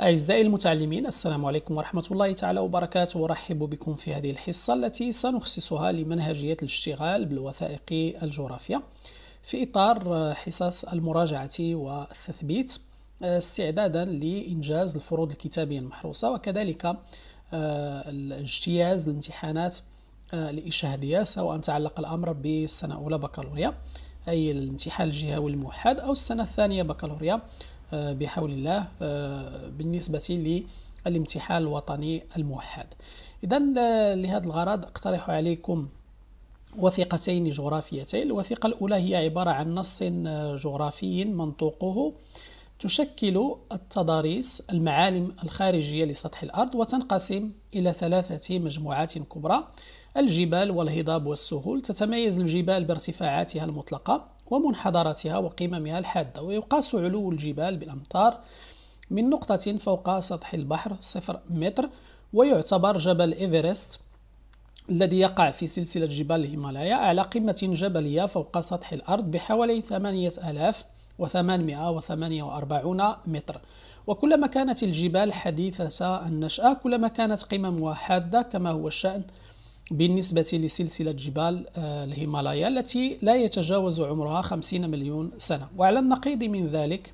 أعزائي المتعلمين السلام عليكم ورحمة الله تعالى وبركاته أرحب بكم في هذه الحصة التي سنخصصها لمنهجية الاشتغال بالوثائق الجغرافية في إطار حصص المراجعة والتثبيت آه، استعدادا لإنجاز الفروض الكتابية المحروسة وكذلك آه، اجتياز الامتحانات الإشهادية آه، سواء تعلق الأمر بالسنة الأولى بكالوريا أي الامتحان الجهوي الموحد أو السنة الثانية بكالوريا آه، بحول الله آه، بالنسبة للامتحان الوطني الموحد إذا آه، لهذا الغرض أقترح عليكم وثيقتين جغرافيتين الوثيقة الأولى هي عبارة عن نص جغرافي منطوقه تشكل التضاريس المعالم الخارجية لسطح الأرض وتنقسم إلى ثلاثة مجموعات كبرى الجبال والهضاب والسهول تتميز الجبال بارتفاعاتها المطلقة ومنحدرتها وقممها الحادة ويقاس علو الجبال بالأمطار من نقطة فوق سطح البحر صفر متر ويعتبر جبل إيفرست الذي يقع في سلسلة جبال الهيمالايا على قمة جبلية فوق سطح الأرض بحوالي 8848 متر وكلما كانت الجبال حديثة النشأة كلما كانت قممها حادة كما هو الشأن بالنسبة لسلسلة جبال آه، الهيمالايا التي لا يتجاوز عمرها 50 مليون سنة وعلى النقيض من ذلك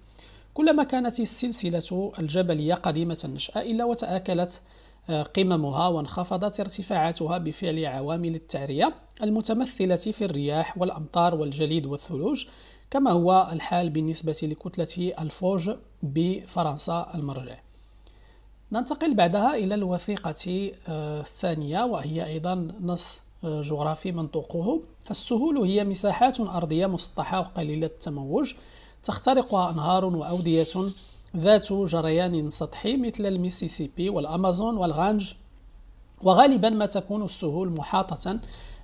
كلما كانت السلسلة الجبلية قديمة النشأة إلا وتآكلت آه، قممها وانخفضت ارتفاعاتها بفعل عوامل التعرية المتمثلة في الرياح والأمطار والجليد والثلوج كما هو الحال بالنسبة لكتلة الفوج بفرنسا المرجع ننتقل بعدها إلى الوثيقة آه، الثانية وهي أيضا نص آه، جغرافي منطوقه السهول هي مساحات أرضية مسطحة وقليلة التموج تخترقها أنهار وأودية ذات جريان سطحي مثل الميسيسيبي والأمازون والغانج وغالبا ما تكون السهول محاطة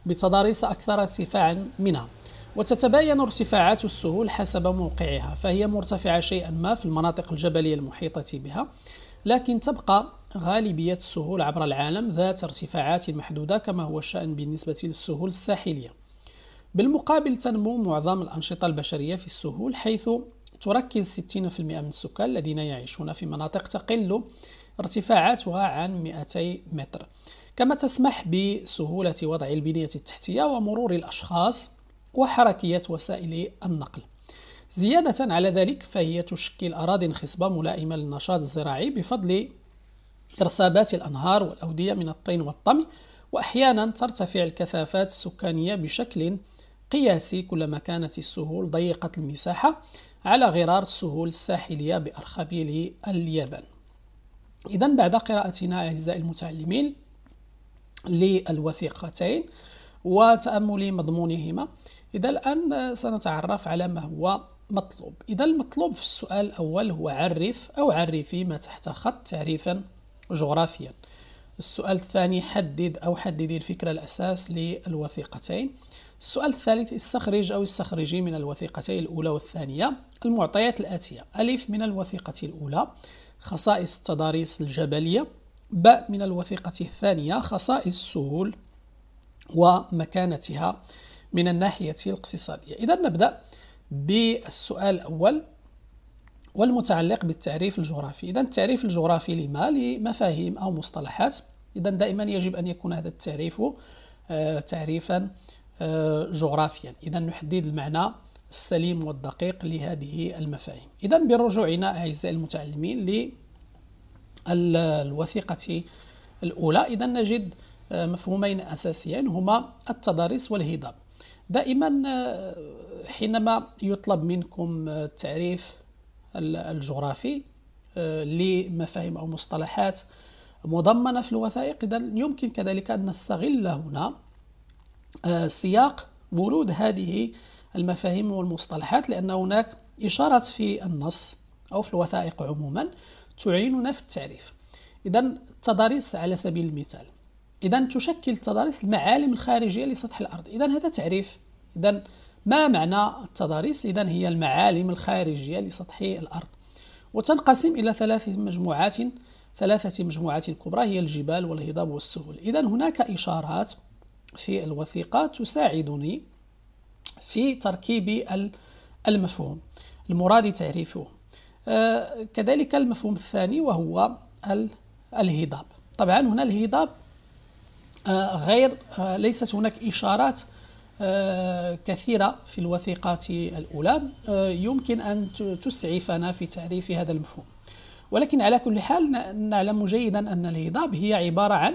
بتضاريس أكثر ارتفاعا منها وتتباين ارتفاعات السهول حسب موقعها فهي مرتفعة شيئا ما في المناطق الجبلية المحيطة بها لكن تبقى غالبية السهول عبر العالم ذات ارتفاعات محدودة كما هو الشأن بالنسبة للسهول الساحلية بالمقابل تنمو معظم الأنشطة البشرية في السهول حيث تركز 60% من السكان الذين يعيشون في مناطق تقل ارتفاعاتها عن 200 متر كما تسمح بسهولة وضع البنية التحتية ومرور الأشخاص وحركية وسائل النقل زيادة على ذلك فهي تشكل أراضي خصبة ملائمة للنشاط الزراعي بفضل إرسابات الأنهار والأودية من الطين والطمي وأحيانا ترتفع الكثافات السكانية بشكل قياسي كلما كانت السهول ضيقة المساحة على غرار السهول الساحلية بأرخبيل اليابان إذا بعد قراءتنا أعزائي المتعلمين للوثيقتين وتأمل مضمونهما إذا الآن سنتعرف على ما هو مطلوب إذا المطلوب في السؤال الأول هو عرف أو عرفي ما تحت خط تعريفا جغرافيا السؤال الثاني حدد أو حددي الفكرة الأساس للوثيقتين السؤال الثالث استخرج أو استخرجي من الوثيقتين الأولى والثانية المعطيات الآتية ألف من الوثيقة الأولى خصائص التضاريس الجبلية ب من الوثيقة الثانية خصائص السهول ومكانتها من الناحية الاقتصادية إذا نبدأ بالسؤال الأول والمتعلق بالتعريف الجغرافي إذا التعريف الجغرافي لما لمفاهيم أو مصطلحات إذا دائما يجب أن يكون هذا التعريف آه، تعريفا آه، جغرافيا إذا نحدد المعنى السليم والدقيق لهذه المفاهيم إذا برجوعنا أعزائي المتعلمين للوثيقة الأولى إذا نجد آه، مفهومين أساسيين هما التضاريس والهضاب دائما آه، حينما يطلب منكم التعريف آه، الجغرافي آه، لمفاهيم او مصطلحات مضمنه في الوثائق اذا يمكن كذلك ان نستغل هنا سياق ورود هذه المفاهيم والمصطلحات لان هناك اشارات في النص او في الوثائق عموما تعيننا في التعريف اذا التضاريس على سبيل المثال اذا تشكل التضاريس المعالم الخارجيه لسطح الارض اذا هذا تعريف إذا ما معنى التضاريس؟ إذا هي المعالم الخارجية لسطح الأرض وتنقسم إلى ثلاث مجموعات ثلاثة مجموعات كبرى هي الجبال والهضاب والسهول إذا هناك إشارات في الوثيقة تساعدني في تركيب المفهوم المراد تعريفه آه، كذلك المفهوم الثاني وهو الهضاب طبعا هنا الهضاب آه، غير آه، ليست هناك إشارات آه، كثيرة في الوثيقات الأولى آه، يمكن أن تسعفنا في تعريف هذا المفهوم ولكن على كل حال نعلم جيدا أن الهضاب هي عبارة عن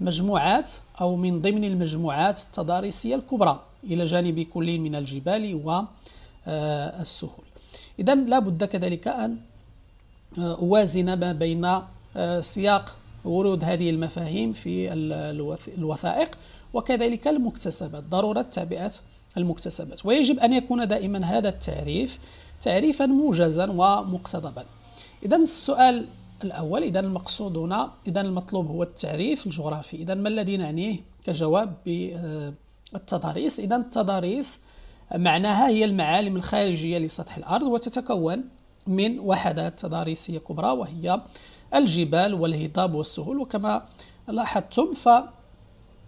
مجموعات أو من ضمن المجموعات التضاريسية الكبرى إلى جانب كل من الجبال والسهول آه، إذا لا بد كذلك أن أوازن ما بين سياق ورود هذه المفاهيم في الوثائق وكذلك المكتسبات ضرورة تعبئة المكتسبات ويجب أن يكون دائما هذا التعريف تعريفا موجزا ومقتضبا إذا السؤال الأول إذا المقصود هنا إذا المطلوب هو التعريف الجغرافي إذا ما الذي نعنيه كجواب بالتضاريس آه، إذا التضاريس معناها هي المعالم الخارجية لسطح الأرض وتتكون من وحدات تضاريسية كبرى وهي الجبال والهضاب والسهول وكما لاحظتم ف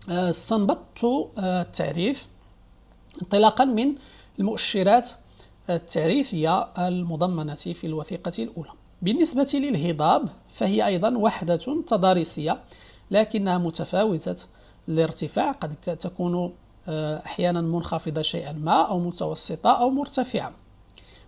آه، استنبطت آه، التعريف انطلاقا من المؤشرات آه، التعريفية المضمنة في الوثيقة الأولى بالنسبة للهضاب فهي أيضا وحدة تضاريسية لكنها متفاوتة الارتفاع قد تكون أحيانا منخفضة شيئا ما أو متوسطة أو مرتفعة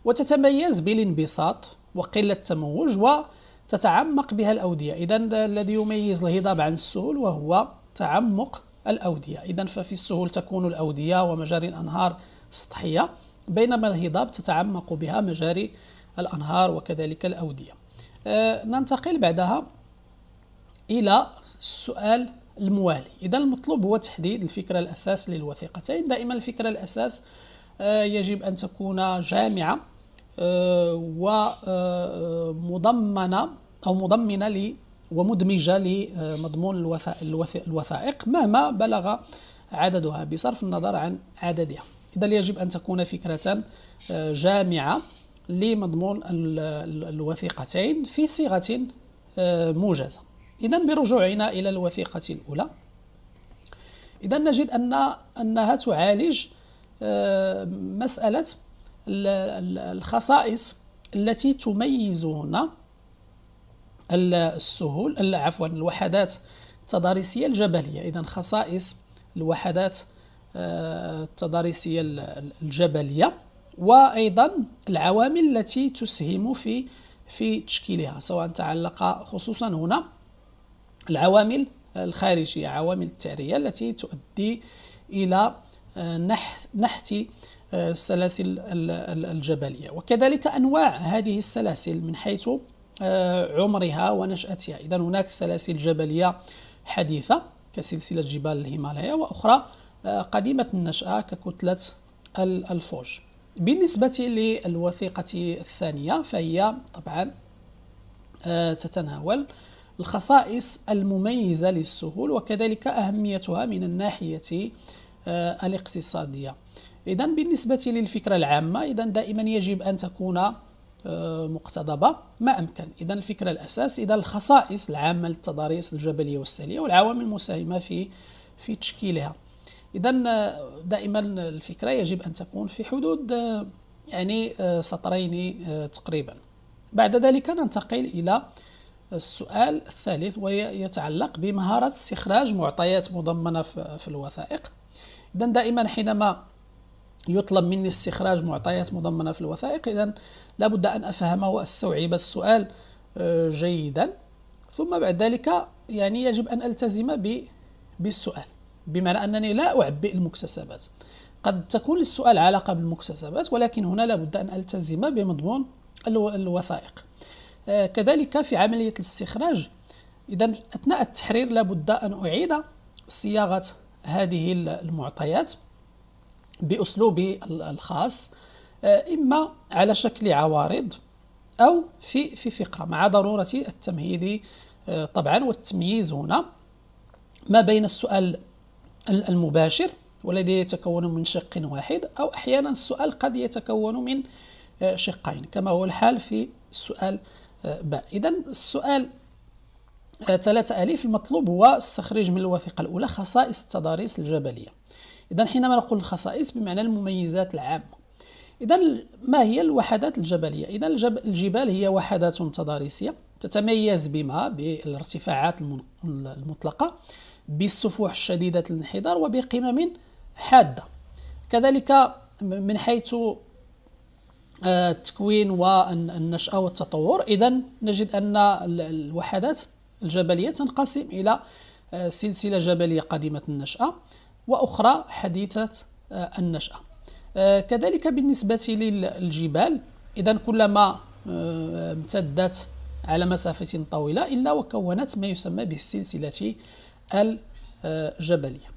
وتتميز بالانبساط وقلة التموج وتتعمق بها الأودية إذا الذي يميز الهضاب عن السهول وهو تعمق الأودية إذا ففي السهول تكون الأودية ومجاري الأنهار سطحية بينما الهضاب تتعمق بها مجاري الأنهار وكذلك الأودية أه ننتقل بعدها إلى السؤال الموالي إذا المطلوب هو تحديد الفكرة الأساس للوثيقتين دائما الفكرة الأساس أه يجب أن تكون جامعة أه ومضمنة آه، أو مضمنة ومدمجة لمضمون الوثائق مهما بلغ عددها بصرف النظر عن عددها إذا يجب أن تكون فكرة آه، جامعة لمضمون الوثيقتين في صيغة آه، موجزة إذا برجوعنا إلى الوثيقة الأولى إذا نجد أن أنها تعالج آه، مسألة الخصائص التي تميزنا السهول عفوا الوحدات التضاريسية الجبلية إذا خصائص الوحدات آه، التضاريسية الجبلية وأيضا العوامل التي تسهم في في تشكيلها سواء تعلق خصوصا هنا العوامل الخارجية عوامل التعرية التي تؤدي إلى آه، نحت آه، السلاسل الجبلية وكذلك أنواع هذه السلاسل من حيث آه، عمرها ونشأتها إذا هناك سلاسل جبلية حديثة كسلسلة جبال الهيمالايا وأخرى آه، قديمة النشأة ككتلة الفوج بالنسبة للوثيقة الثانية فهي طبعا آه، تتناول الخصائص المميزة للسهول وكذلك أهميتها من الناحية الاقتصادية إذا بالنسبة للفكرة العامة إذا دائما يجب أن تكون مقتضبة ما أمكن إذا الفكرة الأساس إذا الخصائص العامة للتضاريس الجبلية والسالية والعوامل المساهمة في في تشكيلها إذا آه، دائما الفكرة يجب أن تكون في حدود آه، يعني آه، سطرين تقريبا بعد ذلك ننتقل إلى السؤال الثالث ويتعلق بمهارة استخراج معطيات مضمنة في الوثائق إذا دائما حينما يطلب مني استخراج معطيات مضمنة في الوثائق إذا لابد أن أفهم وأستوعب السؤال آه، جيدا ثم بعد ذلك يعني يجب أن ألتزم بالسؤال بمعنى أنني لا أعبئ المكتسبات قد تكون للسؤال علاقة بالمكتسبات ولكن هنا لابد أن ألتزم بمضمون الوثائق آه، كذلك في عملية الاستخراج إذا أثناء التحرير لابد أن أعيد صياغة هذه المعطيات بأسلوبه الخاص آه، إما على شكل عوارض أو في في فقرة مع ضرورة التمهيد آه، طبعا والتمييز هنا ما بين السؤال المباشر والذي يتكون من شق واحد أو أحيانا السؤال قد يتكون من آه، شقين كما هو الحال في السؤال باء إذا السؤال ثلاثة ألف المطلوب هو استخرج من الوثيقة الأولى خصائص التضاريس الجبلية إذا حينما نقول الخصائص بمعنى المميزات العامة إذا ما هي الوحدات الجبلية؟ إذا الجبال هي وحدات تضاريسية تتميز بما؟ بالارتفاعات المطلقة بالسفوح الشديدة الانحدار وبقمم حادة كذلك من حيث آه، التكوين والنشأة والتطور إذا نجد أن الوحدات الجبلية تنقسم إلى آه، سلسلة جبلية قديمة النشأة وأخرى حديثة آه، النشأة آه، كذلك بالنسبة للجبال إذا كلما آه، امتدت على مسافة طويلة إلا وكونت ما يسمى بالسلسلة الجبلية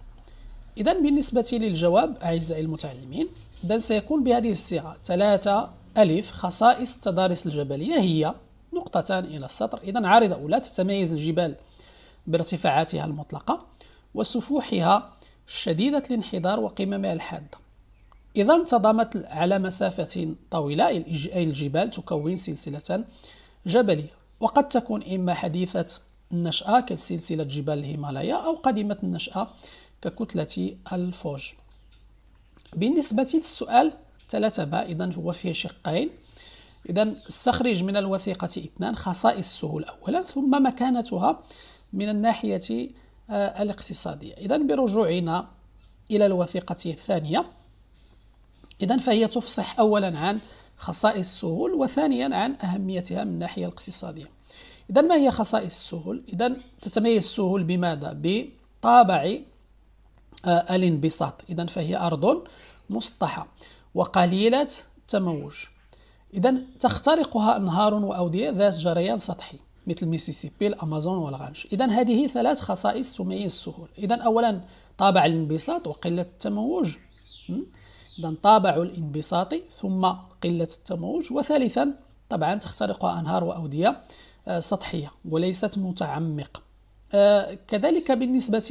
إذا بالنسبة للجواب أعزائي المتعلمين إذا سيكون بهذه الصيغة ثلاثة ألف خصائص التضاريس الجبلية هي نقطتان إلى السطر إذا عارضة أولى تتميز الجبال بارتفاعاتها المطلقة وسفوحها شديدة الانحدار وقممها الحادة إذا انتظمت على مسافة طويلة أي الجبال تكون سلسلة جبلية وقد تكون إما حديثة النشأة كسلسلة جبال الهيمالايا أو قديمة النشأة ككتلة الفوج بالنسبة للسؤال ثلاثة باء إذا هو فيه شقين إذا استخرج من الوثيقة اثنان خصائص السهول أولا ثم مكانتها من الناحية آه، الاقتصادية إذا برجوعنا إلى الوثيقة الثانية إذا فهي تفصح أولا عن خصائص السهول وثانيا عن أهميتها من الناحية الاقتصادية إذا ما هي خصائص السهول؟ إذا تتميز السهول بماذا؟ بطابع آه، الانبساط إذا فهي أرض مسطحة وقليلة تموج إذا تخترقها أنهار وأودية ذات جريان سطحي مثل ميسيسيبي الامازون والغانش اذا هذه ثلاث خصائص تميز السهول اذا اولا طابع الانبساط وقله التموج اذا طابع الانبساط ثم قله التموج وثالثا طبعا تخترق انهار واوديه آه، سطحيه وليست متعمقه آه، كذلك بالنسبه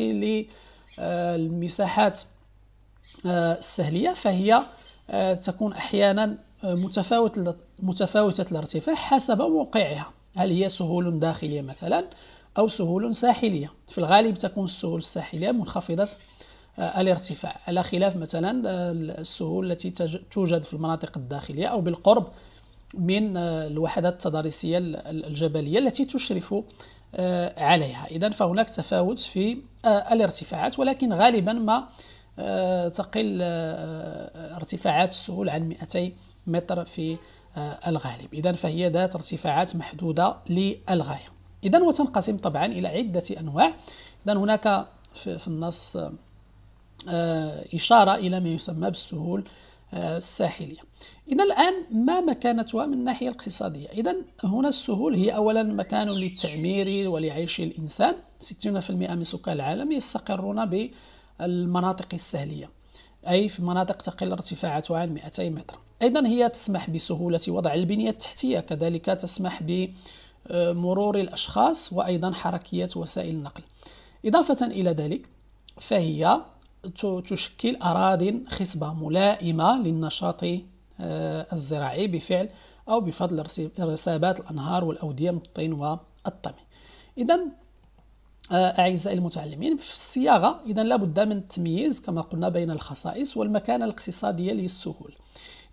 للمساحات آه، السهليه فهي تكون احيانا متفاوت متفاوته الارتفاع حسب موقعها هل هي سهول داخلية مثلا أو سهول ساحلية في الغالب تكون السهول الساحلية منخفضة آه، الارتفاع على خلاف مثلا آه، السهول التي توجد في المناطق الداخلية أو بالقرب من آه، الوحدات التضاريسية الجبلية التي تشرف عليها إذا فهناك تفاوت في الارتفاعات ولكن غالبا ما تقل ارتفاعات السهول عن 200 متر في آه، الغالب إذا فهي ذات ارتفاعات محدودة للغاية إذا وتنقسم طبعا إلى عدة أنواع إذا هناك في النص آه، إشارة إلى ما يسمى بالسهول آه، الساحلية إذا الآن ما مكانتها من الناحية الاقتصادية إذا هنا السهول هي أولا مكان للتعمير ولعيش الإنسان 60% من سكان العالم يستقرون بالمناطق السهلية أي في مناطق تقل ارتفاعاتها عن 200 متر أيضا هي تسمح بسهولة وضع البنية التحتية كذلك تسمح بمرور الأشخاص وأيضا حركية وسائل النقل إضافة إلى ذلك فهي تشكل أراضي خصبة ملائمة للنشاط آه، الزراعي بفعل أو بفضل رسابات الأنهار والأودية من الطين والطمي إذا آه، أعزائي المتعلمين في الصياغة إذا لابد من التمييز كما قلنا بين الخصائص والمكانة الاقتصادية للسهول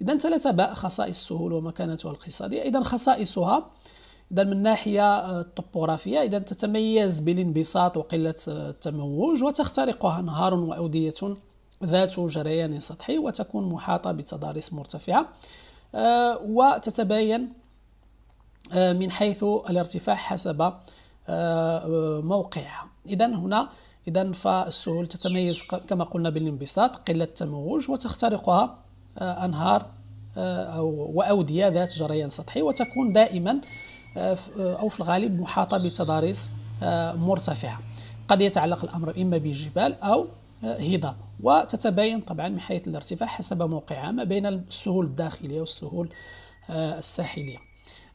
إذا ثلاثة باء خصائص السهول ومكانتها الاقتصادية إذا خصائصها إذا من الناحية الطبوغرافية آه، إذا تتميز بالانبساط وقلة آه، التموج وتخترقها أنهار وأودية ذات جريان سطحي وتكون محاطة بتضاريس مرتفعة وتتباين من حيث الارتفاع حسب آه، موقعها اذا هنا اذا فالسهول تتميز كما قلنا بالانبساط قله التموج وتخترقها آه، انهار آه، واوديه ذات جريان سطحي وتكون دائما او في الغالب محاطه بتضاريس مرتفعه قد يتعلق الامر اما بجبال او هضاب وتتباين طبعا من حيث الارتفاع حسب موقعها ما بين السهول الداخليه والسهول الساحليه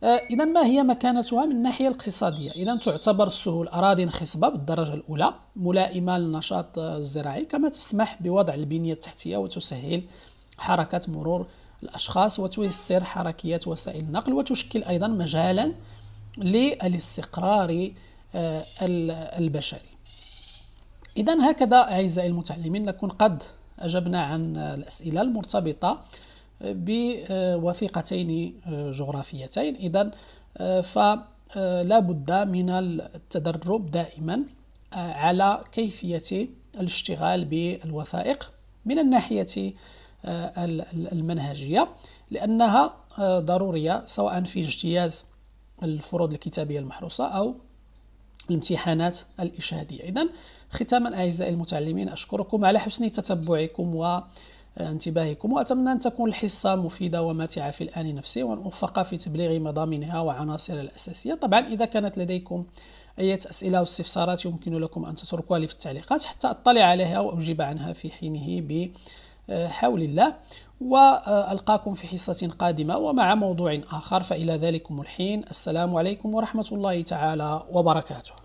آه، إذا ما هي مكانتها من الناحية الاقتصادية؟ إذا تعتبر السهول أراضي خصبة بالدرجة الأولى ملائمة للنشاط الزراعي آه، كما تسمح بوضع البنية التحتية وتسهل حركة مرور الأشخاص وتيسر حركية وسائل النقل وتشكل أيضا مجالا للاستقرار آه، البشري إذا هكذا أعزائي المتعلمين نكون قد أجبنا عن الأسئلة المرتبطة بوثيقتين آه، جغرافيتين إذا آه، فلا آه، بد من التدرب دائما على كيفية الاشتغال بالوثائق من الناحية المنهجية لأنها ضرورية سواء في اجتياز الفروض الكتابية المحروسة أو الامتحانات الإشهادية إذا ختاما أعزائي المتعلمين أشكركم على حسن تتبعكم و انتباهكم وأتمنى أن تكون الحصة مفيدة وماتعة في الآن نفسه وان اوفق في تبليغ مضامينها وعناصرها الأساسية طبعا إذا كانت لديكم أي أسئلة أو استفسارات يمكن لكم أن تتركوها لي في التعليقات حتى أطلع عليها وأجيب عنها في حينه بحول الله وألقاكم في حصة قادمة ومع موضوع آخر فإلى ذلكم الحين السلام عليكم ورحمة الله تعالى وبركاته